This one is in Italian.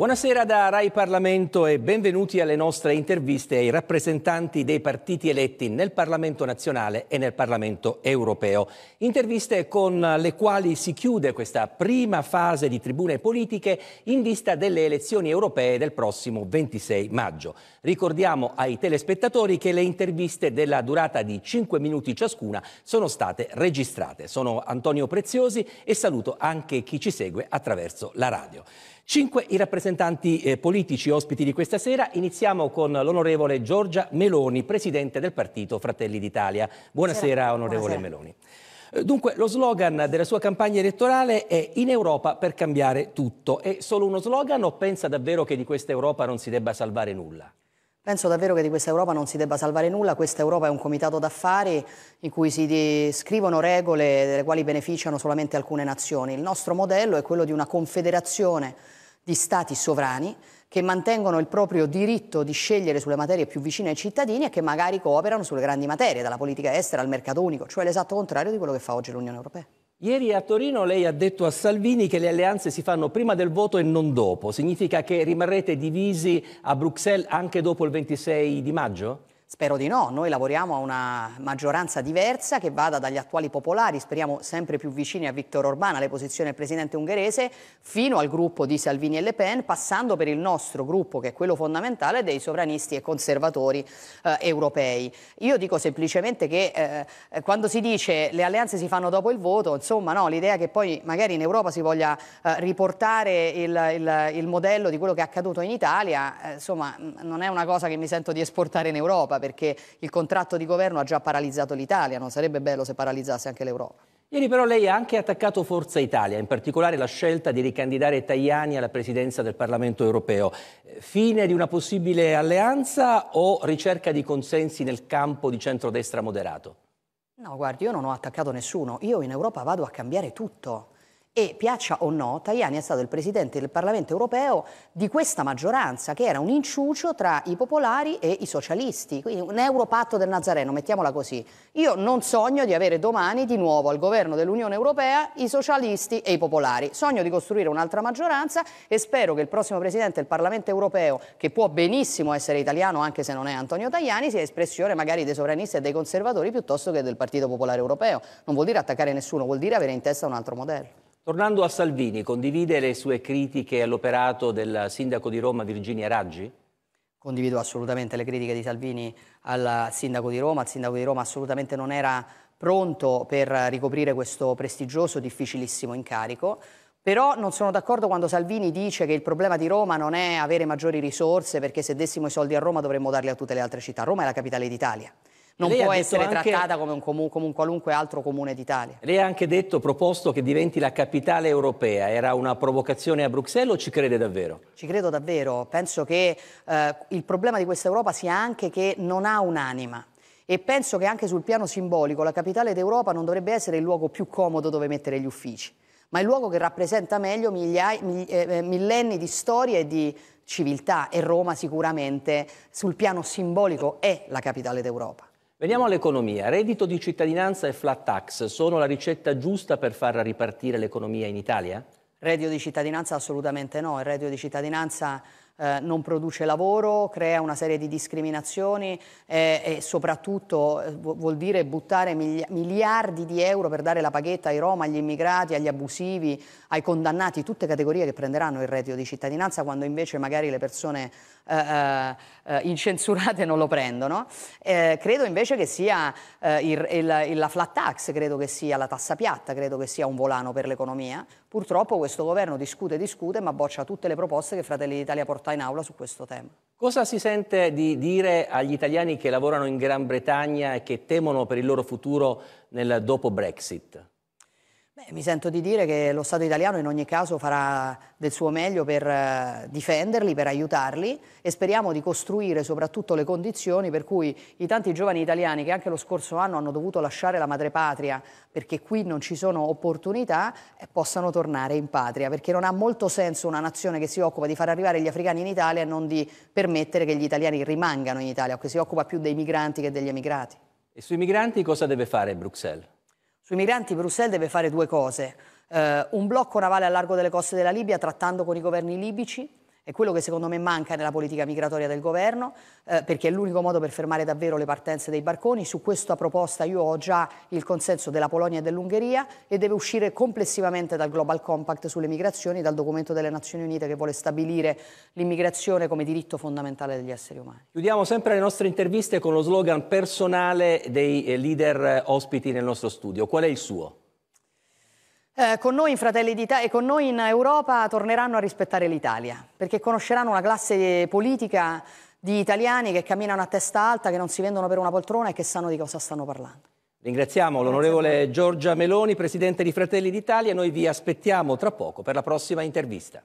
Buonasera da Rai Parlamento e benvenuti alle nostre interviste ai rappresentanti dei partiti eletti nel Parlamento nazionale e nel Parlamento europeo. Interviste con le quali si chiude questa prima fase di tribune politiche in vista delle elezioni europee del prossimo 26 maggio. Ricordiamo ai telespettatori che le interviste della durata di 5 minuti ciascuna sono state registrate. Sono Antonio Preziosi e saluto anche chi ci segue attraverso la radio. Cinque i rappresentanti eh, politici ospiti di questa sera. Iniziamo con l'onorevole Giorgia Meloni, presidente del partito Fratelli d'Italia. Buonasera, Buonasera, onorevole Buonasera. Meloni. Eh, dunque, lo slogan della sua campagna elettorale è In Europa per cambiare tutto. È solo uno slogan o pensa davvero che di questa Europa non si debba salvare nulla? Penso davvero che di questa Europa non si debba salvare nulla, questa Europa è un comitato d'affari in cui si scrivono regole delle quali beneficiano solamente alcune nazioni. Il nostro modello è quello di una confederazione di stati sovrani che mantengono il proprio diritto di scegliere sulle materie più vicine ai cittadini e che magari cooperano sulle grandi materie, dalla politica estera al mercato unico, cioè l'esatto contrario di quello che fa oggi l'Unione Europea. Ieri a Torino lei ha detto a Salvini che le alleanze si fanno prima del voto e non dopo. Significa che rimarrete divisi a Bruxelles anche dopo il 26 di maggio? Spero di no, noi lavoriamo a una maggioranza diversa che vada dagli attuali popolari, speriamo sempre più vicini a Viktor Orbán, alle posizioni del presidente ungherese, fino al gruppo di Salvini e Le Pen, passando per il nostro gruppo, che è quello fondamentale dei sovranisti e conservatori eh, europei. Io dico semplicemente che eh, eh, quando si dice le alleanze si fanno dopo il voto, insomma no, l'idea che poi magari in Europa si voglia eh, riportare il, il, il, modello di quello che è accaduto in Italia, eh, insomma non è una cosa che mi sento di esportare in Europa perché il contratto di governo ha già paralizzato l'Italia, non sarebbe bello se paralizzasse anche l'Europa. Ieri però lei ha anche attaccato Forza Italia, in particolare la scelta di ricandidare Tajani alla presidenza del Parlamento europeo. Eh, fine di una possibile alleanza o ricerca di consensi nel campo di centrodestra moderato? No, guardi, io non ho attaccato nessuno. Io in Europa vado a cambiare tutto. E piaccia o no, Tajani è stato il presidente del Parlamento europeo di questa maggioranza, che era un inciucio tra i popolari e i socialisti, quindi un europatto del Nazareno, mettiamola così. Io non sogno di avere domani di nuovo al governo dell'Unione Europea i socialisti e i popolari. Sogno di costruire un'altra maggioranza e spero che il prossimo presidente del Parlamento europeo, che può benissimo essere italiano anche se non è Antonio Tajani, sia espressione magari dei sovranisti e dei conservatori piuttosto che del Partito Popolare Europeo. Non vuol dire attaccare nessuno, vuol dire avere in testa un altro modello. Tornando a Salvini, condivide le sue critiche all'operato del sindaco di Roma Virginia Raggi? Condivido assolutamente le critiche di Salvini al sindaco di Roma. Il sindaco di Roma assolutamente non era pronto per ricoprire questo prestigioso, difficilissimo incarico. Però non sono d'accordo quando Salvini dice che il problema di Roma non è avere maggiori risorse perché se dessimo i soldi a Roma dovremmo darli a tutte le altre città. Roma è la capitale d'Italia non può essere anche... trattata come un, comu- come un, qualunque altro comune d'Italia. Lei ha anche detto, proposto che diventi la capitale europea. Era una provocazione a Bruxelles o ci crede davvero? Ci credo davvero. Penso che eh, il problema di questa Europa sia anche che non ha un'anima. E penso che anche sul piano simbolico la capitale d'Europa non dovrebbe essere il luogo più comodo dove mettere gli uffici, ma il luogo che rappresenta meglio migliai, eh, eh, millenni di storia e di civiltà. E Roma sicuramente sul piano simbolico è la capitale d'Europa. Veniamo all'economia. Reddito di cittadinanza e flat tax sono la ricetta giusta per far ripartire l'economia in Italia? Reddito di cittadinanza assolutamente no, il reddito di cittadinanza eh, non produce lavoro, crea una serie di discriminazioni eh, e soprattutto eh, vuol dire buttare mili miliardi di euro per dare la paghetta ai Roma, agli immigrati, agli abusivi, ai condannati, tutte categorie che prenderanno il reddito di cittadinanza quando invece magari le persone eh, eh, eh, incensurate non lo prendono. credo invece che sia il, il, la flat tax, credo che sia la tassa piatta, credo che sia un volano per l'economia. Purtroppo questo governo discute e discute ma boccia tutte le proposte che Fratelli d'Italia porta realtà in aula su questo tema. Cosa si sente di dire agli italiani che lavorano in Gran Bretagna e che temono per il loro futuro nel dopo Brexit? mi sento di dire che lo Stato italiano in ogni caso farà del suo meglio per eh, difenderli, per aiutarli e speriamo di costruire soprattutto le condizioni per cui i tanti giovani italiani che anche lo scorso anno hanno dovuto lasciare la madrepatria perché qui non ci sono opportunità eh, possano tornare in patria perché non ha molto senso una nazione che si occupa di far arrivare gli africani in Italia e non di permettere che gli italiani rimangano in Italia che si occupa più dei migranti che degli emigrati. E sui migranti cosa deve fare Bruxelles? Sui migranti Bruxelles deve fare due cose. Eh, un blocco navale a largo delle coste della Libia trattando con i governi libici è quello che secondo me manca nella politica migratoria del governo, eh, perché è l'unico modo per fermare davvero le partenze dei barconi. Su questa proposta io ho già il consenso della Polonia e dell'Ungheria e deve uscire complessivamente dal Global Compact sulle migrazioni, dal documento delle Nazioni Unite che vuole stabilire l'immigrazione come diritto fondamentale degli esseri umani. Chiudiamo sempre le nostre interviste con lo slogan personale dei eh, leader eh, ospiti nel nostro studio. Qual è il suo? Eh, con noi in Fratelli d'Italia e con noi in Europa torneranno a rispettare l'Italia, perché conosceranno una classe politica di italiani che camminano a testa alta, che non si vendono per una poltrona e che sanno di cosa stanno parlando. Ringraziamo l'onorevole Giorgia Meloni, presidente di Fratelli d'Italia. Noi vi aspettiamo tra poco per la prossima intervista.